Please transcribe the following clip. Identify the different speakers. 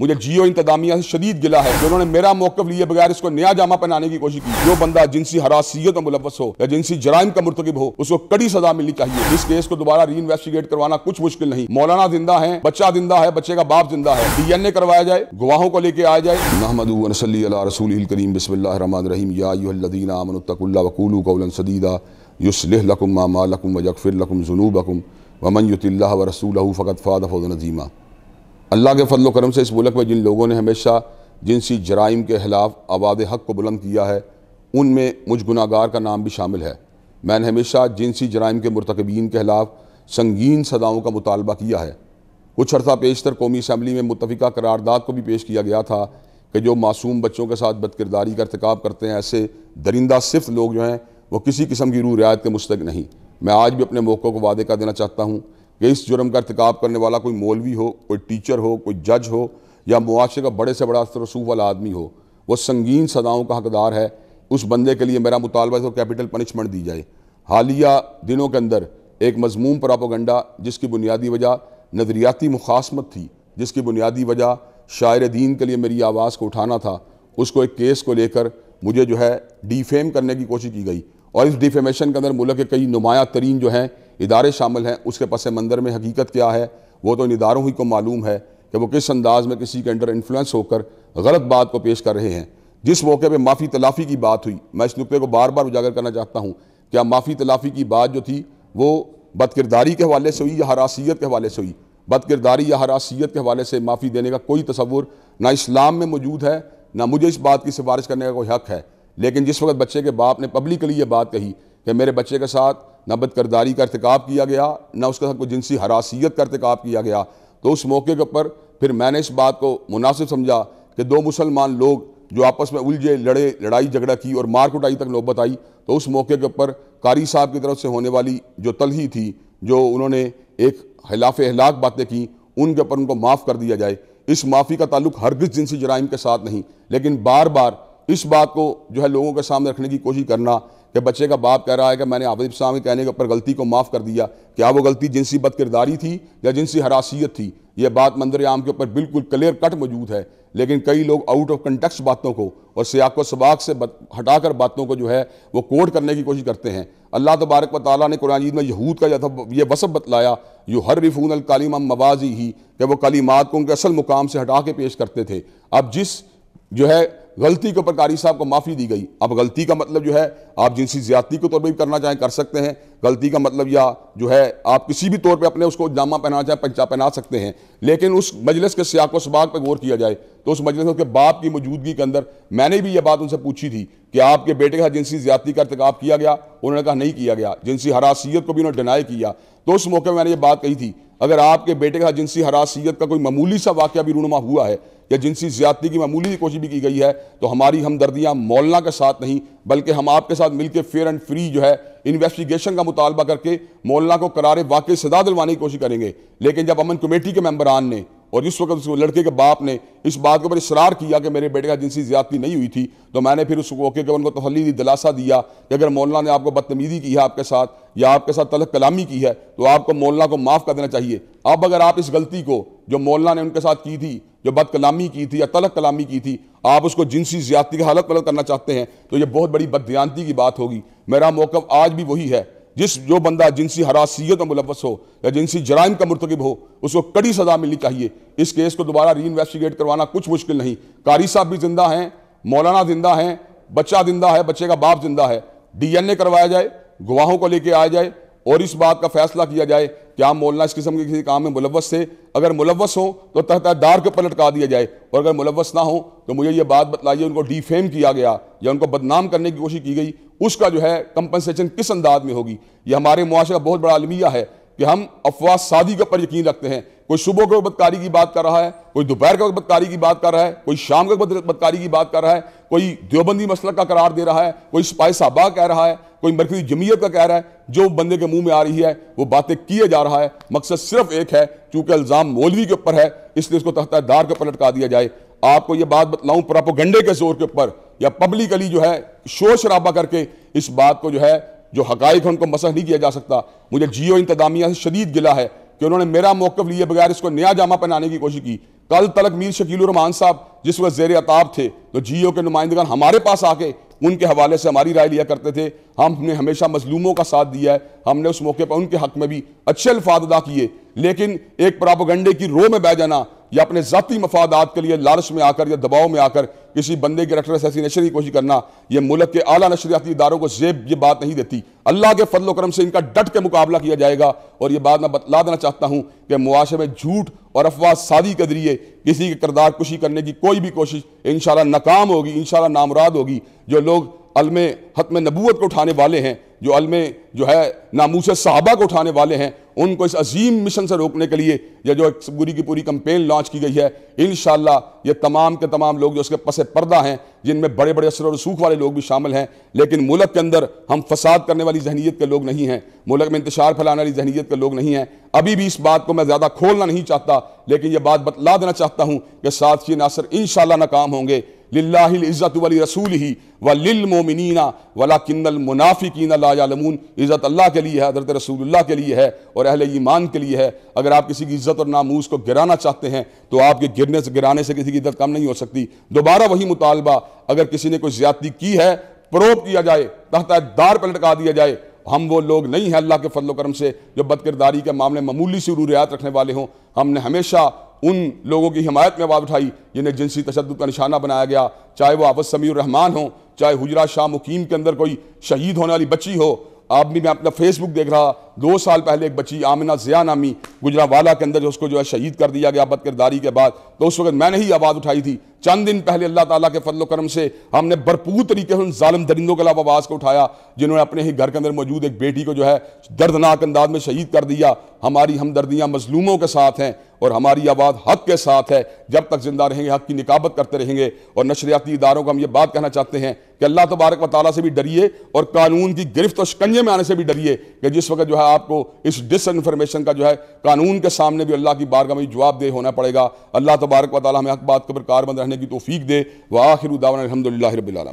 Speaker 1: मुझे जियो इंतजामिया से शदीद गिला है कि उन्होंने मेरा मौकफ लिए बगैर इसको नया जामा पहनाने की कोशिश की जो बंदा जिनसी हरासियत में मुलवस हो या जिनसी जराइम का मुर्तकब हो उसको कड़ी सजा मिलनी चाहिए इस केस को दोबारा री इन्वेस्टिगेट करवाना कुछ मुश्किल नहीं मौलाना जिंदा है बच्चा जिंदा है बच्चे का बाप जिंदा है डी एन ए करवाया जाए गुवाहों को लेकर आया जाए महमद रसूल करीम बसमीम वमन व रसूल फ़कत नजीमा अल्लाह के फजल करम से इस मुल्क में जिन लोगों ने हमेशा जिनसी जराइम के ख़िलाफ़ आवाज़ हक़ को बुलंद किया है उनमें मुझ गुनागार का नाम भी शामिल है मैंने हमेशा जिनसी जराइम के मरतकबीन के ख़िलाफ़ संगीन सदाओं का मुतालबा किया है कुछ अर्सा पेशतर कौमी असम्बली में मुतफ़ा करारदाद को भी पेश किया गया था कि जो मासूम बच्चों के साथ बदकिरदारी का इरतकब करते हैं ऐसे दरिंदा सिर्फ लोग जो हैं वो किसी किस्म की रू रियायत के मुस्तक नहीं मैं आज भी अपने मौक़ों को वादे का देना चाहता हूँ कि इस जुर्म का इरतकब करने वाला कोई मौलवी हो कोई टीचर हो कोई जज हो या मुआशरे का बड़े से बड़ा रसूख वाला आदमी हो वह संगीन सदाओं का हकदार है उस बंदे के लिए मेरा मुतालबा तो कैपिटल पनिशमेंट दी जाए हालिया दिनों के अंदर एक मजमूम प्रापोगंडा जिसकी बुनियादी वजह नज़रियाती मुखासमत थी जिसकी बुनियादी वजह शायर दीन के लिए मेरी आवाज़ को उठाना था उसको एक केस को लेकर मुझे जो है डिफेम करने की कोशिश की गई और इस डिफेमेशन के अंदर मुल्क के कई नुमाया तरीन जो हैं इदारे शामिल हैं उसके पस मंदर में हकीकत क्या है वो तो इन इदारों ही को मालूम है कि वो किस अंदाज में किसी के अंडर इन्फ्लुएंस होकर गलत बात को पेश कर रहे हैं जिस मौके पर माफ़ी तलाफ़ी की बात हुई मैं इस नुके को बार बार उजागर करना चाहता हूँ क्या माफ़ी तलाफ़ी की बात जो थी वो बदकिरदारी के हवाले से हुई या हरासीत के हवाले से हुई बदकिरदारी या हरासीत के हवाले से माफ़ी देने का कोई तस्वुर ना इस्लाम में मौजूद है ना मुझे इस बात की सिफारिश करने का कोई हक है लेकिन जिस वक्त बच्चे के बाप ने पब्लिकली ये बात कही कि मेरे बच्चे के साथ ना बदकरदारी का इरतकब किया गया ना उसके साथ कोई जिनसी हरासियत का इरतकब किया गया तो उस मौके के ऊपर फिर मैंने इस बात को मुनासिब समझा कि दो मुसलमान लोग जो आपस में उलझे लड़े लड़ाई झगड़ा की और मार कुटाई तक नौबत आई तो उस मौके के ऊपर कारी साहब की तरफ से होने वाली जो तलही थी जो उन्होंने एक हिलाफ हलाक बातें की उनके ऊपर उनको माफ़ कर दिया जाए इस माफ़ी का ताल्लुक हर किस जिनसी जराइम के साथ नहीं लेकिन बार बार इस बात को जो है लोगों के सामने रखने की कोशिश करना कि बच्चे का बाप कह रहा है कि मैंने आबिद साहब के कहने के ऊपर गलती को माफ़ कर दिया क्या वो गलती जिनसी बदकिरदारी थी या जिनसी हरासीत थी यह बात मंदिर आम के ऊपर बिल्कुल क्लियर कट मौजूद है लेकिन कई लोग आउट ऑफ कंटेक्स बातों को और सियाको सबाक से हटाकर बातों को जो है वो कोट करने की कोशिश करते हैं अल्लाह तबारक व ताली ने कुरानी में यहूद का ये वसब बतलाया यू हर रिफून अलकालीम मवाजी ही कि वो कलीमात को उनके असल मुकाम से हटा के पेश करते थे अब जिस जो है गलती के ऊपर कारी साहब को माफ़ी दी गई अब गलती का मतलब जो है आप जिनसी ज्यादती के तौर पर भी करना चाहें कर सकते हैं गलती का मतलब या जो है आप किसी भी तौर पे अपने उसको जामा पहना चाहे पंचा पहना सकते हैं लेकिन उस मजलिस के सियाको सबाक पर गौर किया जाए तो उस मजलिस में उसके बाप की मौजूदगी के अंदर मैंने भी ये बात उनसे पूछी थी कि आपके बेटे का जिनसी ज्यादती का इतकाब किया गया उन्होंने कहा नहीं किया गया जिनसी हरासीत को भी उन्होंने डिनाई किया तो उस मौके में मैंने ये बात कही थी अगर आपके बेटे का जिनसी हरासीत का कोई मामूली सा वाक्य भी रूनुमा हुआ है या जिनसी ज्यादती की मामूली की कोशिश भी की गई है तो हमारी हमदर्दियाँ मौलना के साथ नहीं बल्कि हम आपके साथ मिलकर फेयर एंड फ्री जो है इन्वेस्टिगेशन का मुतालबा करके मौलाना को करारे वाकई सजा दिलवाने की कोशिश करेंगे लेकिन जब अमन कमेटी के मेम्बरान ने और इस वक्त उस लड़के के बाप ने इस बात के ऊपर इसरार किया कि मेरे बेटे का जिनसी ज्यादती नहीं हुई थी तो मैंने फिर उस मौके के उनको तसली दिलासा दिया कि अगर मौलाना ने आपको बदतमीज़ी की है आपके साथ या आपके साथ तलक कलामी की है तो आपको मौलाना को माफ़ कर देना चाहिए अब अगर आप इस गलती को जो मौलाना ने उनके साथ की थी जो बद कलामी की थी या तलक कलामी की थी आप उसको जिनसी ज्यादती का हालत पलत करना चाहते हैं तो ये बहुत बड़ी बदयांती की बात होगी मेरा मौक़ आज भी वही है जिस जो बंदा जिनसी हरासीत में मुलवस हो या जिनसी जराइम का मरतकब हो उसको कड़ी सजा मिलनी चाहिए इस केस को दोबारा री इन्वेस्टिगेट करवाना कुछ मुश्किल नहीं कारी साहब भी जिंदा हैं मौलाना जिंदा हैं बच्चा जिंदा है बच्चे का बाप जिंदा है ए करवाया जाए गवाहों को लेके आया जाए और इस बात का फैसला किया जाए कि आम मौलाना इस किस्म के किसी काम में मुलवस थे अगर मुलवस हो तो तहत तहदार को पलटका दिया जाए और अगर मुलवस ना हो तो मुझे ये बात बतलाइए उनको डिफेम किया गया या उनको बदनाम करने की कोशिश की गई उसका जो है कंपनसेशन किस अंदाज में होगी ये हमारे मुआरे का बहुत बड़ा अलमिया है कि हम अफवाह सादी के ऊपर यकीन रखते हैं कोई सुबह के बदकारी की बात कर रहा है कोई दोपहर के बदकारी की बात कर रहा है कोई शाम के बदकारी की बात कर रहा है कोई देवबंदी मसल का करार दे रहा है कोई सिपाही साहबा कह रहा है कोई मरकजी जमीयत का कह रहा है जो बंदे के मुंह में आ रही है वो बातें किए जा रहा है मकसद सिर्फ एक है चूंकि इल्ज़ाम मौलवी के ऊपर है इसलिए इसको दार के ऊपर लटका दिया जाए आपको ये बात बतलाऊं प्रापोगंडे के जोर के ऊपर या पब्लिकली जो है शोर शराबा करके इस बात को जो है जो हकाइक है उनको मसह नहीं किया जा सकता मुझे जियो इंतजामिया से शदीद गिला है कि उन्होंने मेरा मौकफ लिए बगैर इसको नया जामा पहनाने की कोशिश की कल तलक मीर शकील रमान साहब जिस वक्त जेर अताब थे तो जी के नुमाइंदगान हमारे पास आके उनके हवाले से हमारी राय लिया करते थे हमने हमेशा मजलूमों का साथ दिया है हमने उस मौके पर उनके हक में भी अच्छे अल्फाज अदा किए लेकिन एक प्रापोगंडे की रो में बह जाना या अपने ज़ाती मफादात के लिए लालच में आकर या दबाव में आकर किसी बंदे के रटर असैसिनेशन की कोशिश करना यह मुल्क के आला नशरियाती इदारों को जेब ये बात नहीं देती अल्लाह के फजल करम से इनका डट के मुकाबला किया जाएगा और ये बात मैं बतला देना चाहता हूँ कि मुआशे में झूठ और अफवाह सादी के जरिए किसी के करदार कुशी करने की कोई भी कोशिश इन शाला नाकाम होगी इन नामराद होगी जो लोग अलम हतम नबूत को उठाने वाले हैं जो अलम जो है नामूस साहबा को उठाने वाले हैं उनको इस अजीम मिशन से रोकने के लिए यह जो एक पूरी की पूरी कंपेन लॉन्च की गई है इन ये तमाम के तमाम लोग जो उसके पस पर्दा हैं जिनमें बड़े बड़े असर और रसूख वाले लोग भी शामिल हैं लेकिन मुल्क के अंदर हम फसाद करने वाली जहनीत के लोग नहीं हैं मुल्क में इंतजार फैलाने वाली जहनीत के लोग नहीं हैं अभी भी इस बात को मैं ज़्यादा खोलना नहीं चाहता लेकिन यह बात बतला देना चाहता हूँ कि साथियों नासर इन नाकाम होंगे लाजत वली रसूल ही वमिनना वला किन्नल मुनाफिकीन लाजमून इज़्ज़त अल्लाह के लिए है हजरत रसूलुल्लाह के लिए है और अहल ईमान के लिए है अगर आप किसी की इज़्ज़त और नामूस को गिराना चाहते हैं तो आपके गिरने से गिराने से किसी की इज़्ज़त कम नहीं हो सकती दोबारा वही मुतालबा अगर किसी ने कोई ज़्यादती की है प्रोप किया जाए तहत दार पर लटका दिया जाए हम वो लोग नहीं हैं अल्लाह के फजल करम से जो बदकिरदारी के मामले मामूली से रूरियात रखने वाले हों हमने हमेशा उन लोगों की हिमायत में आवाज़ उठाई जिन्हें जिनसी तशद का निशाना बनाया गया चाहे वह आफत समी रहमान हो चाहे हुजरा शाह मुकीम के अंदर कोई शहीद होने वाली बच्ची हो आप भी मैं अपना फेसबुक देख रहा दो साल पहले एक बच्ची आमिना ज़िया नामी गुजरावाला के अंदर जो उसको जो है शहीद कर दिया गया बदकरदारी के बाद तो उस वक्त मैंने ही आवाज़ उठाई थी चंद दिन पहले अल्लाह ताला के फजल करम से हमने भरपूर तरीके से उन ालम दरिंदों के अलावा आवाज़ को उठाया जिन्होंने अपने ही घर के अंदर मौजूद एक बेटी को जो है दर्दनाक अंदाज में शहीद कर दिया हमारी हमदर्दियाँ मजलूमों के साथ हैं और हमारी आवाज़ हक के साथ है जब तक ज़िंदा रहेंगे हक की निकाबत करते रहेंगे और नशरियाती इदारों को हम ये बात कहना चाहते हैं कि अल्लाह तबारक वाली से भी डरिए और कानून की गिरफ्त और शिकंजे में आने से भी डरिए कि जिस वक्त जो है रहा आपको इस डिस इन्फॉर्मेशन का जो है कानून के सामने भी अल्लाह की बारगाह में जवाबदेह होना पड़ेगा अल्लाह तबारक वाली हमें हक बात के ऊपर कारबंद रहने की तोफीक दे व आखिर उदावन अलहमदिल्ला